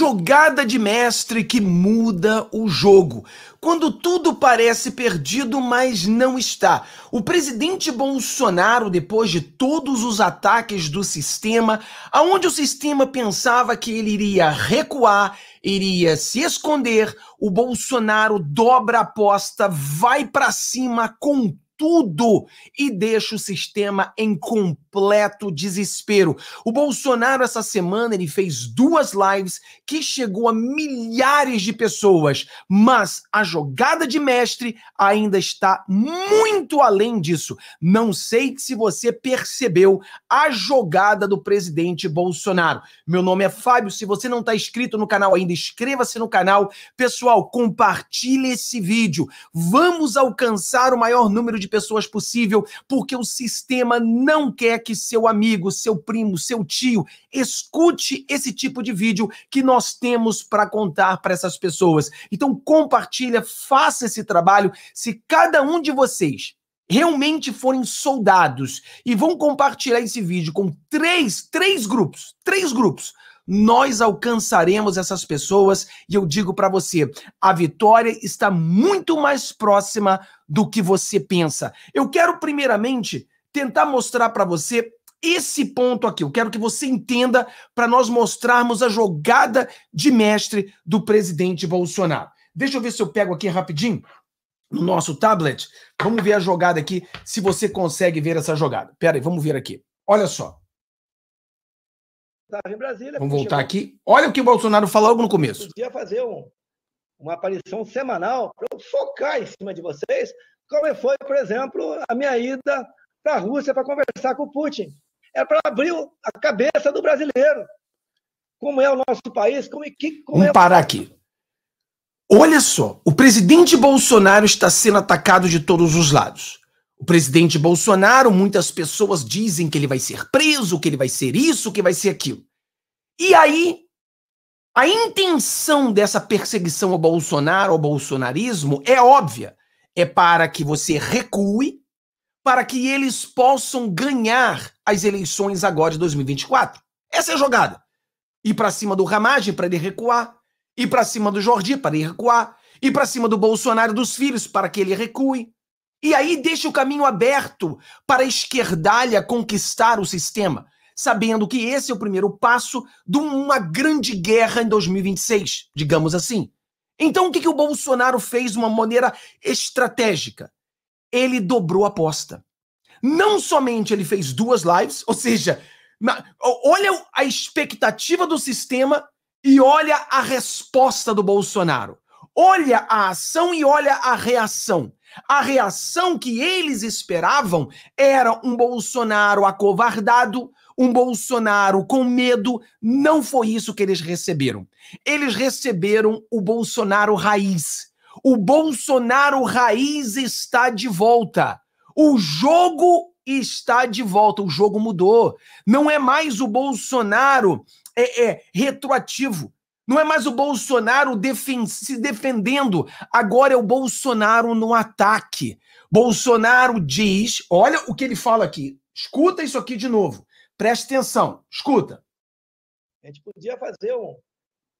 jogada de mestre que muda o jogo. Quando tudo parece perdido, mas não está. O presidente Bolsonaro, depois de todos os ataques do sistema, aonde o sistema pensava que ele iria recuar, iria se esconder, o Bolsonaro dobra a aposta, vai para cima com tudo e deixa o sistema em completo desespero. O Bolsonaro essa semana ele fez duas lives que chegou a milhares de pessoas, mas a jogada de mestre ainda está muito além disso. Não sei se você percebeu a jogada do presidente Bolsonaro. Meu nome é Fábio, se você não está inscrito no canal ainda, inscreva-se no canal. Pessoal, compartilhe esse vídeo. Vamos alcançar o maior número de pessoas possível, porque o sistema não quer que seu amigo, seu primo, seu tio escute esse tipo de vídeo que nós temos para contar para essas pessoas. Então compartilha, faça esse trabalho. Se cada um de vocês realmente forem soldados e vão compartilhar esse vídeo com três, três grupos, três grupos nós alcançaremos essas pessoas. E eu digo para você, a vitória está muito mais próxima do que você pensa. Eu quero primeiramente tentar mostrar para você esse ponto aqui. Eu quero que você entenda para nós mostrarmos a jogada de mestre do presidente Bolsonaro. Deixa eu ver se eu pego aqui rapidinho no nosso tablet. Vamos ver a jogada aqui, se você consegue ver essa jogada. Pera aí, vamos ver aqui. Olha só estava em Brasília. Vamos voltar chegou... aqui. Olha o que o Bolsonaro falou logo no começo. Podia fazer um, uma aparição semanal para eu focar em cima de vocês, como foi, por exemplo, a minha ida para a Rússia para conversar com o Putin. Era é para abrir a cabeça do brasileiro. Como é o nosso país, como, que, como Vamos é... parar aqui. Olha só, o presidente Bolsonaro está sendo atacado de todos os lados. O presidente Bolsonaro, muitas pessoas dizem que ele vai ser preso, que ele vai ser isso, que vai ser aquilo. E aí, a intenção dessa perseguição ao Bolsonaro, ao bolsonarismo, é óbvia. É para que você recue, para que eles possam ganhar as eleições agora de 2024. Essa é a jogada. Ir para cima do Ramage para ele recuar, ir para cima do Jordi para ele recuar, ir para cima do Bolsonaro dos filhos para que ele recue. E aí deixa o caminho aberto para a esquerdalha conquistar o sistema sabendo que esse é o primeiro passo de uma grande guerra em 2026, digamos assim. Então, o que, que o Bolsonaro fez de uma maneira estratégica? Ele dobrou a aposta. Não somente ele fez duas lives, ou seja, olha a expectativa do sistema e olha a resposta do Bolsonaro. Olha a ação e olha a reação. A reação que eles esperavam era um Bolsonaro acovardado, um Bolsonaro com medo, não foi isso que eles receberam. Eles receberam o Bolsonaro raiz. O Bolsonaro raiz está de volta. O jogo está de volta. O jogo mudou. Não é mais o Bolsonaro é, é retroativo. Não é mais o Bolsonaro defen se defendendo. Agora é o Bolsonaro no ataque. Bolsonaro diz: olha o que ele fala aqui. Escuta isso aqui de novo. Preste atenção, escuta. A gente podia fazer um,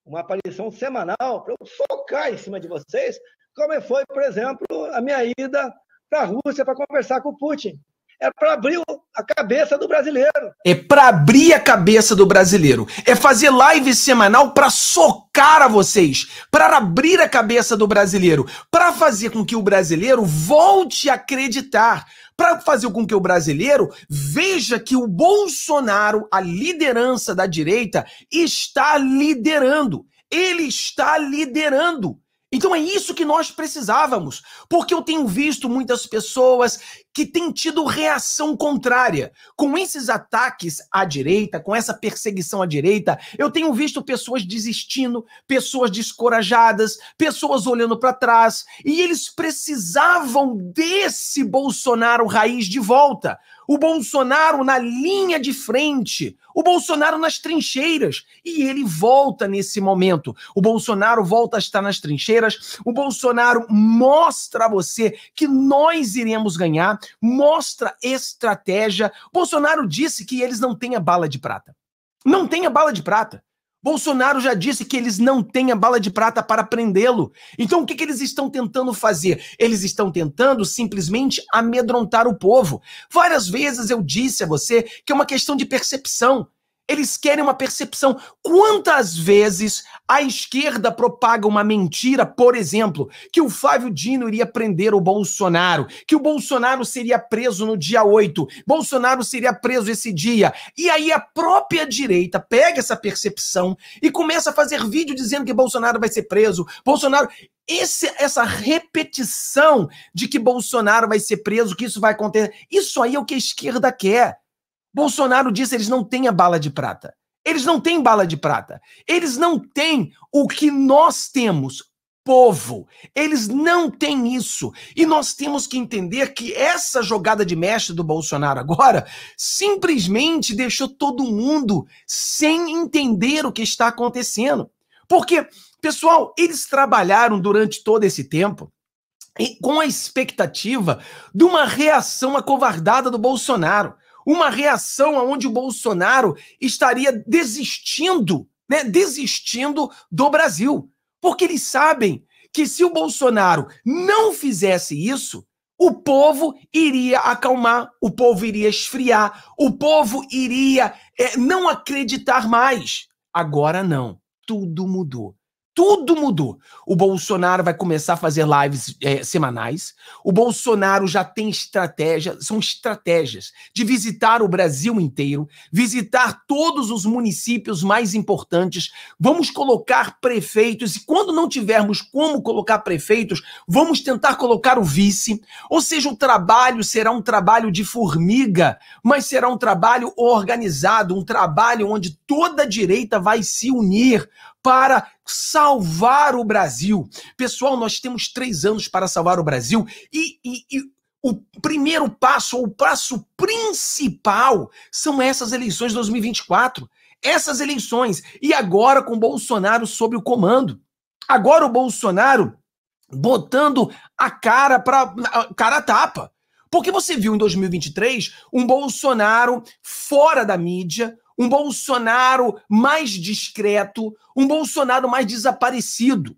uma aparição semanal para eu socar em cima de vocês, como foi, por exemplo, a minha ida para a Rússia para conversar com o Putin. É para abrir a cabeça do brasileiro. É para abrir a cabeça do brasileiro. É fazer live semanal para socar a vocês, para abrir a cabeça do brasileiro, para fazer com que o brasileiro volte a acreditar, para fazer com que o brasileiro veja que o Bolsonaro, a liderança da direita, está liderando. Ele está liderando. Então é isso que nós precisávamos, porque eu tenho visto muitas pessoas que tem tido reação contrária. Com esses ataques à direita, com essa perseguição à direita, eu tenho visto pessoas desistindo, pessoas descorajadas, pessoas olhando para trás, e eles precisavam desse Bolsonaro raiz de volta. O Bolsonaro na linha de frente, o Bolsonaro nas trincheiras, e ele volta nesse momento. O Bolsonaro volta a estar nas trincheiras, o Bolsonaro mostra a você que nós iremos ganhar mostra estratégia. Bolsonaro disse que eles não têm a bala de prata. Não tem a bala de prata. Bolsonaro já disse que eles não têm a bala de prata para prendê-lo. Então o que, que, eles estão tentando fazer? Eles estão tentando simplesmente amedrontar o povo. Várias vezes eu disse a você que é uma questão de percepção. Eles querem uma percepção. Quantas vezes a esquerda propaga uma mentira, por exemplo, que o Flávio Dino iria prender o Bolsonaro, que o Bolsonaro seria preso no dia 8, Bolsonaro seria preso esse dia. E aí a própria direita pega essa percepção e começa a fazer vídeo dizendo que Bolsonaro vai ser preso, Bolsonaro. Esse, essa repetição de que Bolsonaro vai ser preso, que isso vai acontecer, isso aí é o que a esquerda quer. Bolsonaro disse eles não têm a bala de prata. Eles não têm bala de prata. Eles não têm o que nós temos, povo. Eles não têm isso. E nós temos que entender que essa jogada de mestre do Bolsonaro agora simplesmente deixou todo mundo sem entender o que está acontecendo. Porque, pessoal, eles trabalharam durante todo esse tempo com a expectativa de uma reação acovardada do Bolsonaro uma reação aonde o Bolsonaro estaria desistindo, né, desistindo do Brasil. Porque eles sabem que se o Bolsonaro não fizesse isso, o povo iria acalmar, o povo iria esfriar, o povo iria é, não acreditar mais. Agora não, tudo mudou tudo mudou. O Bolsonaro vai começar a fazer lives é, semanais. O Bolsonaro já tem estratégia, são estratégias de visitar o Brasil inteiro, visitar todos os municípios mais importantes. Vamos colocar prefeitos e quando não tivermos como colocar prefeitos, vamos tentar colocar o vice. Ou seja, o trabalho será um trabalho de formiga, mas será um trabalho organizado, um trabalho onde toda a direita vai se unir para salvar o Brasil. Pessoal, nós temos três anos para salvar o Brasil e, e, e o primeiro passo, ou o passo principal, são essas eleições de 2024. Essas eleições. E agora com Bolsonaro sob o comando. Agora o Bolsonaro botando a cara para cara tapa. Porque você viu em 2023 um Bolsonaro fora da mídia, um Bolsonaro mais discreto, um Bolsonaro mais desaparecido.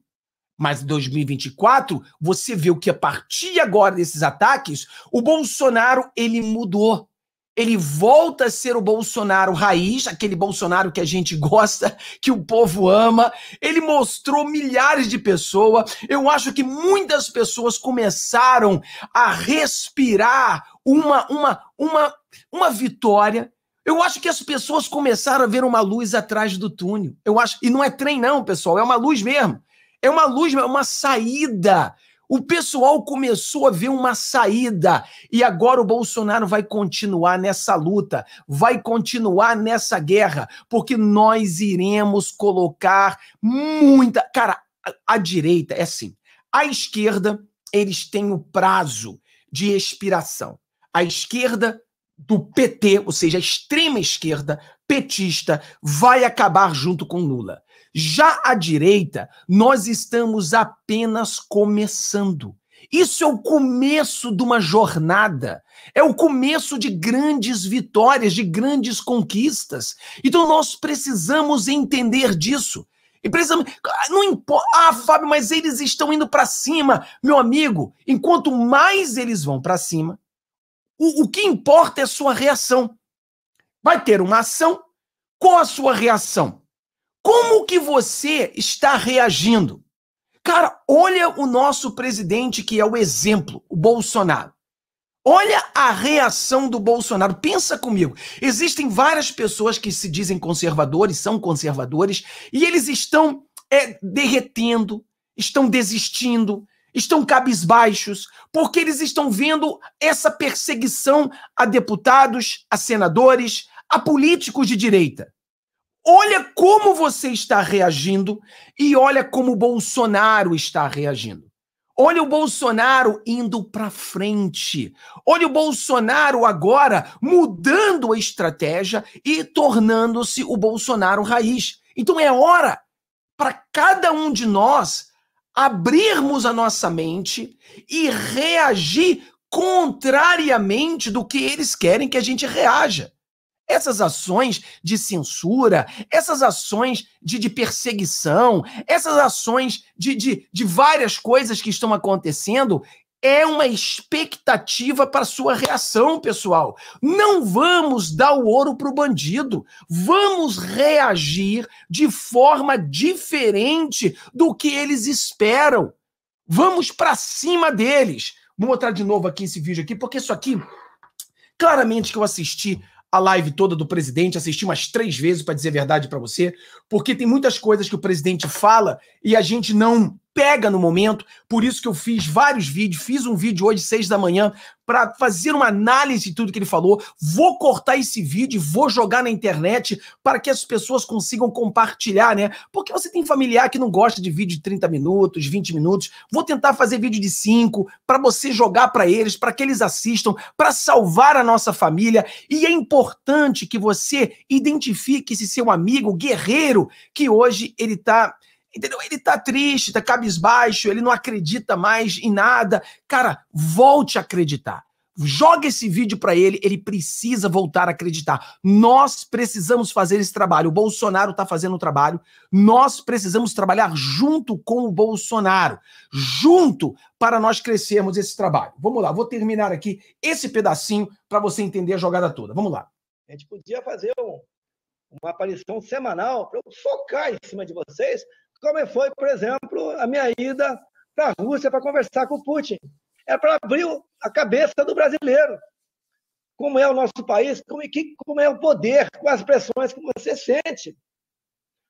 Mas em 2024, você o que a partir agora desses ataques, o Bolsonaro ele mudou. Ele volta a ser o Bolsonaro raiz, aquele Bolsonaro que a gente gosta, que o povo ama. Ele mostrou milhares de pessoas. Eu acho que muitas pessoas começaram a respirar uma uma uma uma vitória eu acho que as pessoas começaram a ver uma luz atrás do túnel. Eu acho, e não é trem não, pessoal, é uma luz mesmo. É uma luz, é uma saída. O pessoal começou a ver uma saída e agora o Bolsonaro vai continuar nessa luta, vai continuar nessa guerra, porque nós iremos colocar muita. Cara, a, a direita é assim. A esquerda, eles têm o prazo de expiração. A esquerda do PT, ou seja, a extrema esquerda petista, vai acabar junto com Lula. Já a direita, nós estamos apenas começando. Isso é o começo de uma jornada, é o começo de grandes vitórias, de grandes conquistas. Então nós precisamos entender disso. E precisamos. Não importa. Ah, Fábio, mas eles estão indo para cima. Meu amigo, enquanto mais eles vão para cima, o, o que importa é a sua reação. Vai ter uma ação. Qual a sua reação? Como que você está reagindo? Cara, olha o nosso presidente que é o exemplo, o Bolsonaro. Olha a reação do Bolsonaro. Pensa comigo. Existem várias pessoas que se dizem conservadores, são conservadores, e eles estão é, derretendo, estão desistindo, estão cabisbaixos, porque eles estão vendo essa perseguição a deputados, a senadores, a políticos de direita. Olha como você está reagindo e olha como Bolsonaro está reagindo. Olha o Bolsonaro indo para frente. Olha o Bolsonaro agora mudando a estratégia e tornando-se o Bolsonaro raiz. Então é hora para cada um de nós abrirmos a nossa mente e reagir contrariamente do que eles querem que a gente reaja. Essas ações de censura, essas ações de, de perseguição, essas ações de, de, de várias coisas que estão acontecendo, é uma expectativa para sua reação, pessoal. Não vamos dar o ouro para o bandido. Vamos reagir de forma diferente do que eles esperam. Vamos para cima deles. Vou mostrar de novo aqui esse vídeo aqui, porque isso aqui claramente que eu assisti a live toda do presidente, assisti umas três vezes para dizer a verdade para você, porque tem muitas coisas que o presidente fala e a gente não pega no momento. Por isso que eu fiz vários vídeos, fiz um vídeo hoje seis da manhã para fazer uma análise de tudo que ele falou. Vou cortar esse vídeo, vou jogar na internet para que as pessoas consigam compartilhar, né? Porque você tem familiar que não gosta de vídeo de 30 minutos, 20 minutos. Vou tentar fazer vídeo de 5 para você jogar para eles, para que eles assistam, para salvar a nossa família. E é importante que você identifique esse seu amigo guerreiro que hoje ele está Entendeu? Ele tá triste, tá cabisbaixo, ele não acredita mais em nada. Cara, volte a acreditar. Joga esse vídeo para ele, ele precisa voltar a acreditar. Nós precisamos fazer esse trabalho. O Bolsonaro está fazendo o trabalho. Nós precisamos trabalhar junto com o Bolsonaro, junto para nós crescermos esse trabalho. Vamos lá, vou terminar aqui esse pedacinho para você entender a jogada toda. Vamos lá. A gente podia fazer um, uma aparição semanal para eu focar em cima de vocês, como foi, por exemplo, a minha ida para a Rússia para conversar com o Putin. É para abrir a cabeça do brasileiro. Como é o nosso país, como é, como é o poder, com as pressões que você sente.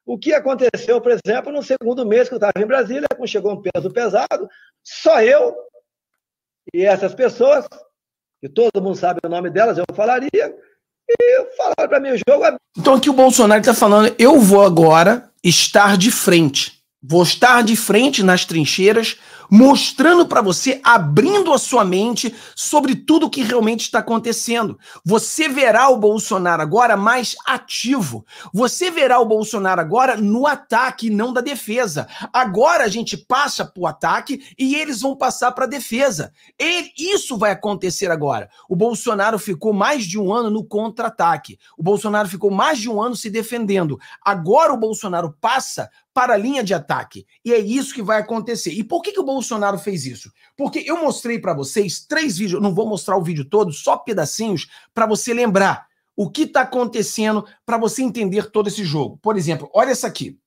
O que aconteceu, por exemplo, no segundo mês que eu estava em Brasília, quando chegou um peso pesado, só eu e essas pessoas, que todo mundo sabe o nome delas, eu falaria, e falaram para mim o jogo. Então aqui o Bolsonaro está falando, eu vou agora estar de frente. Vou estar de frente nas trincheiras mostrando para você, abrindo a sua mente sobre tudo o que realmente está acontecendo. Você verá o Bolsonaro agora mais ativo. Você verá o Bolsonaro agora no ataque, não da defesa. Agora a gente passa para o ataque e eles vão passar para a defesa. isso vai acontecer agora. O Bolsonaro ficou mais de um ano no contra-ataque. O Bolsonaro ficou mais de um ano se defendendo. Agora o Bolsonaro passa para a linha de ataque. E é isso que vai acontecer. E por que, que o Bolsonaro Bolsonaro fez isso? Porque eu mostrei para vocês três vídeos, não vou mostrar o vídeo todo, só pedacinhos, para você lembrar o que está acontecendo, para você entender todo esse jogo. Por exemplo, olha essa aqui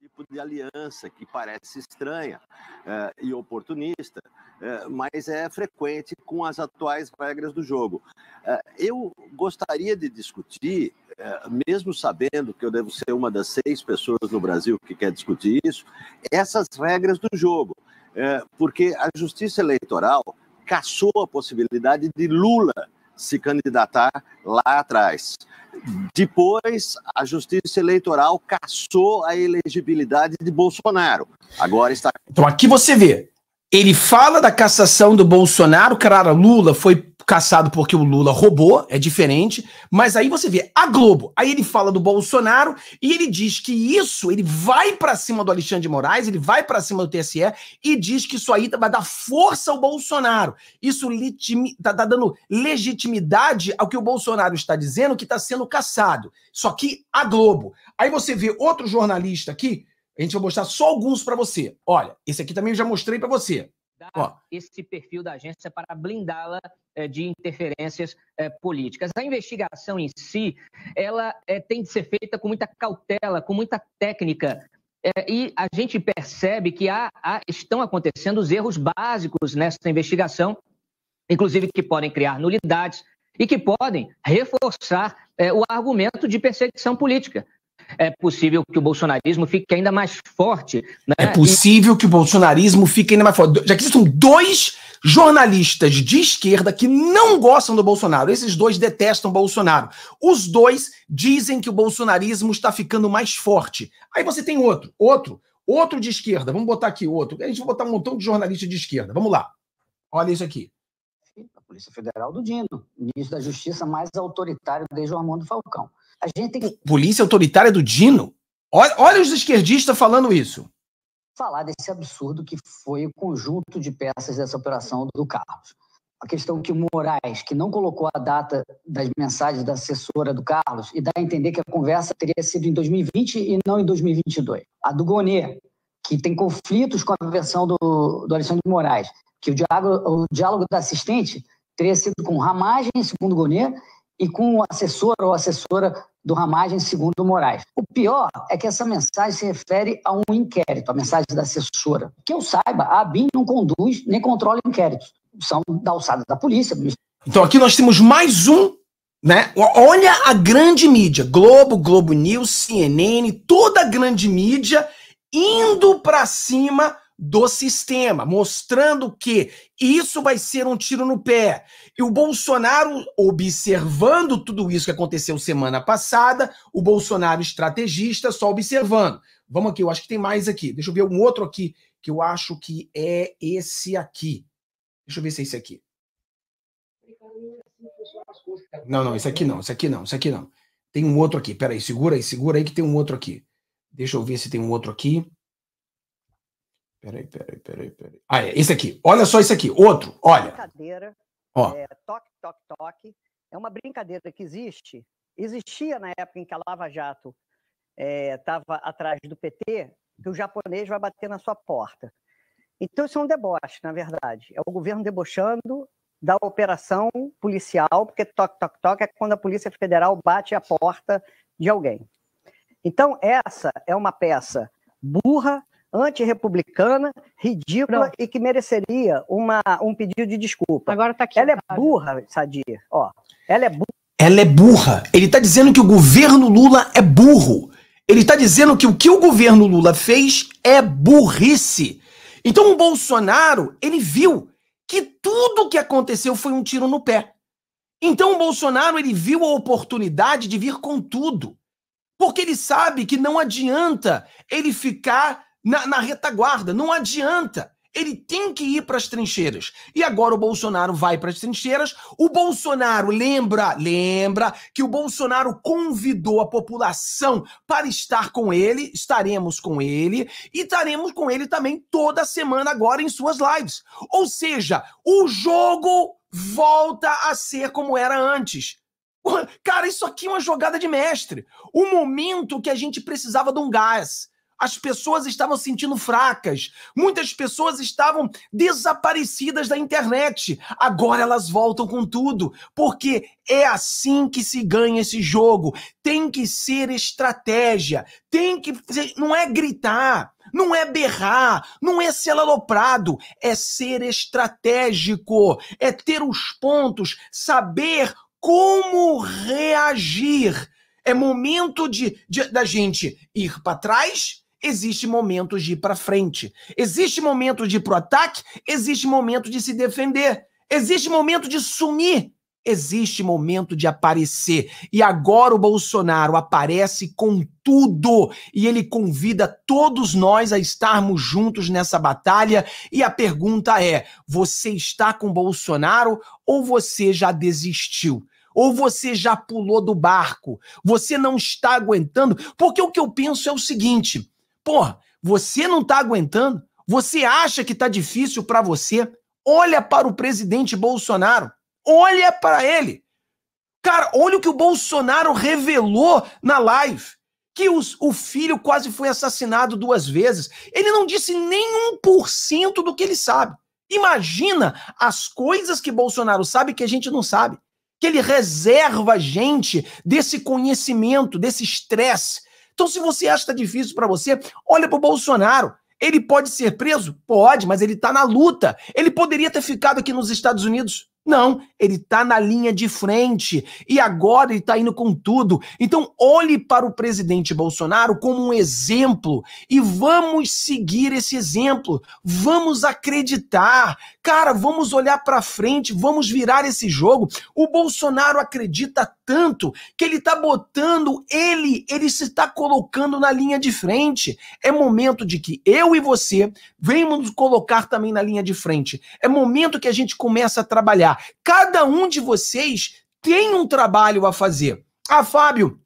Tipo de aliança que parece estranha eh, e oportunista, eh, mas é frequente com as atuais regras do jogo. Eh, eu gostaria de discutir é, mesmo sabendo que eu devo ser uma das seis pessoas no Brasil que quer discutir isso, essas regras do jogo. É, porque a justiça eleitoral caçou a possibilidade de Lula se candidatar lá atrás. Depois, a Justiça Eleitoral caçou a elegibilidade de Bolsonaro. Agora está. Então, aqui você vê ele fala da cassação do Bolsonaro, cara, Lula foi caçado porque o Lula roubou, é diferente, mas aí você vê a Globo, aí ele fala do Bolsonaro e ele diz que isso, ele vai para cima do Alexandre de Moraes, ele vai para cima do TSE e diz que isso aí tá, vai dar força ao Bolsonaro. Isso tá, tá dando legitimidade ao que o Bolsonaro está dizendo que está sendo caçado. Só que a Globo. Aí você vê outro jornalista aqui a gente vai mostrar só alguns para você. Olha, esse aqui também eu já mostrei para você. Ó. Esse perfil da agência para blindá-la eh, de interferências eh, políticas. A investigação em si, ela eh, tem de ser feita com muita cautela, com muita técnica, é, e a gente percebe que há, há, estão acontecendo os erros básicos nessa investigação, inclusive que podem criar nulidades e que podem reforçar é, o argumento de perseguição política é possível que o bolsonarismo fique ainda mais forte. Né? É possível que o bolsonarismo fique ainda mais forte. Já que existem dois jornalistas de esquerda que não gostam do Bolsonaro. Esses dois detestam o Bolsonaro. Os dois dizem que o bolsonarismo está ficando mais forte. Aí você tem outro, outro, outro de esquerda. Vamos botar aqui outro. A gente vai botar um montão de jornalistas de esquerda. Vamos lá. Olha isso aqui. Polícia Federal do Dino, ministro da Justiça mais autoritário desde o Armando Falcão. A gente tem Polícia autoritária do Dino? Olha, olha os esquerdistas falando isso. Falar desse absurdo que foi o conjunto de peças dessa operação do Carlos. A questão que o Moraes, que não colocou a data das mensagens da assessora do Carlos, e dá a entender que a conversa teria sido em 2020 e não em 2022. A do Gonê, que tem conflitos com a versão do, do Alexandre de Moraes, que o diálogo, o diálogo da assistente teria sido com Ramagem, segundo Gonê, e com o assessor ou assessora do Ramagem segundo Moraes. O pior é que essa mensagem se refere a um inquérito, a mensagem da assessora. Que eu saiba, a ABIN não conduz nem controla inquéritos. São da alçada da polícia. Então aqui nós temos mais um, né? Olha a grande mídia, Globo, Globo News, CNN, toda a grande mídia indo para cima do sistema, mostrando que isso vai ser um tiro no pé. E o Bolsonaro, observando tudo isso que aconteceu semana passada, o Bolsonaro estrategista só observando. Vamos aqui, eu acho que tem mais aqui. Deixa eu ver um outro aqui, que eu acho que é esse aqui. Deixa eu ver se é esse aqui. Não, não, esse aqui não, esse aqui não, esse aqui não. Tem um outro aqui, peraí, segura aí, segura aí que tem um outro aqui. Deixa eu ver se tem um outro aqui. Peraí, peraí, peraí, peraí. Ah, é, esse aqui. Olha só isso aqui. Outro, olha. Brincadeira. Ó. É, toque, toque, toque. É uma brincadeira que existe. Existia na época em que a Lava Jato estava é, atrás do PT, que o japonês vai bater na sua porta. Então, isso é um deboche, na verdade. É o governo debochando da operação policial, porque toque, toque, toque é quando a Polícia Federal bate a porta de alguém. Então, essa é uma peça burra, antirrepublicana, ridícula Pronto. e que mereceria uma, um pedido de desculpa. Agora tá aqui. Ela é burra, Sadia. Ó, ela é burra. Ela é burra. Ele está dizendo que o governo Lula é burro. Ele está dizendo que o que o governo Lula fez é burrice. Então o Bolsonaro, ele viu que tudo o que aconteceu foi um tiro no pé. Então o Bolsonaro, ele viu a oportunidade de vir com tudo. Porque ele sabe que não adianta ele ficar na, na retaguarda. Não adianta. Ele tem que ir para as trincheiras. E agora o Bolsonaro vai para as trincheiras. O Bolsonaro lembra, lembra que o Bolsonaro convidou a população para estar com ele, estaremos com ele e estaremos com ele também toda semana agora em suas lives. Ou seja, o jogo volta a ser como era antes. Cara, isso aqui é uma jogada de mestre. O momento que a gente precisava de um gás as pessoas estavam sentindo fracas, muitas pessoas estavam desaparecidas da internet. Agora elas voltam com tudo, porque é assim que se ganha esse jogo. Tem que ser estratégia, tem que não é gritar, não é berrar, não é ser aloprado, é ser estratégico, é ter os pontos, saber como reagir. É momento de, de da gente ir para trás existe momento de ir para frente, existe momento de ir para o ataque, existe momento de se defender, existe momento de sumir, existe momento de aparecer. E agora o Bolsonaro aparece com tudo e ele convida todos nós a estarmos juntos nessa batalha. E a pergunta é: você está com Bolsonaro ou você já desistiu? ou você já pulou do barco, você não está aguentando. Porque o que eu penso é o seguinte: Porra, você não tá aguentando? Você acha que tá difícil para você? Olha para o presidente Bolsonaro. Olha para ele. Cara, olha o que o Bolsonaro revelou na live. Que os, o filho quase foi assassinado duas vezes. Ele não disse nem um por cento do que ele sabe. Imagina as coisas que Bolsonaro sabe que a gente não sabe. Que ele reserva a gente desse conhecimento, desse estresse, então, se você acha que tá difícil para você, olha para o Bolsonaro. Ele pode ser preso? Pode, mas ele está na luta. Ele poderia ter ficado aqui nos Estados Unidos. Não, ele está na linha de frente e agora ele está indo com tudo. Então, olhe para o presidente Bolsonaro como um exemplo e vamos seguir esse exemplo. Vamos acreditar. Cara, vamos olhar para frente, vamos virar esse jogo. O Bolsonaro acredita tanto que ele está botando ele, ele se está colocando na linha de frente. É momento de que eu e você venhamos nos colocar também na linha de frente. É momento que a gente começa a trabalhar Cada um de vocês tem um trabalho a fazer. Ah, Fábio,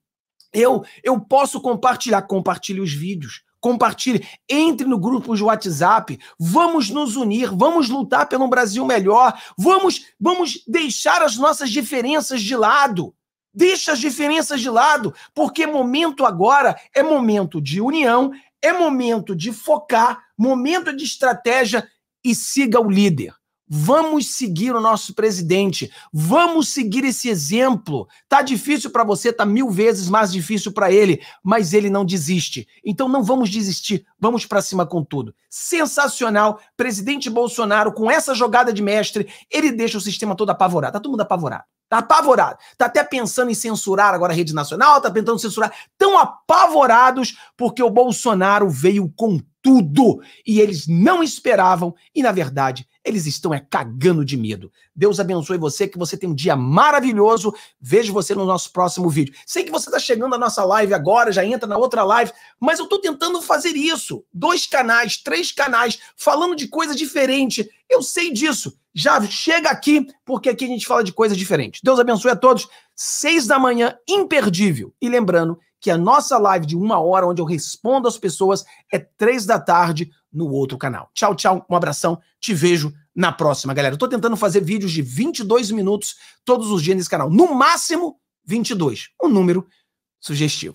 eu, eu posso compartilhar. Compartilhe os vídeos compartilhe, entre no grupo de WhatsApp, vamos nos unir, vamos lutar pelo Brasil melhor, vamos, vamos deixar as nossas diferenças de lado. Deixa as diferenças de lado, porque momento agora é momento de união, é momento de focar, momento de estratégia e siga o líder. Vamos seguir o nosso presidente. Vamos seguir esse exemplo. Tá difícil para você, tá mil vezes mais difícil para ele, mas ele não desiste. Então não vamos desistir, vamos para cima com tudo. Sensacional, presidente Bolsonaro com essa jogada de mestre, ele deixa o sistema todo apavorado. Tá todo mundo apavorado. Tá apavorado. Tá até pensando em censurar agora a rede nacional, tá tentando censurar. Tão apavorados porque o Bolsonaro veio com tudo. E eles não esperavam, e na verdade, eles estão é cagando de medo. Deus abençoe você, que você tem um dia maravilhoso. Vejo você no nosso próximo vídeo. Sei que você está chegando à nossa live agora, já entra na outra live, mas eu estou tentando fazer isso. Dois canais, três canais, falando de coisa diferente. Eu sei disso. Já chega aqui, porque aqui a gente fala de coisa diferente. Deus abençoe a todos. Seis da manhã, imperdível. E lembrando que a nossa live de uma hora, onde eu respondo às pessoas, é três da tarde no outro canal. Tchau, tchau, um abração, te vejo na próxima, galera. Eu tô tentando fazer vídeos de 22 minutos todos os dias nesse canal. No máximo, 22. Um número sugestivo.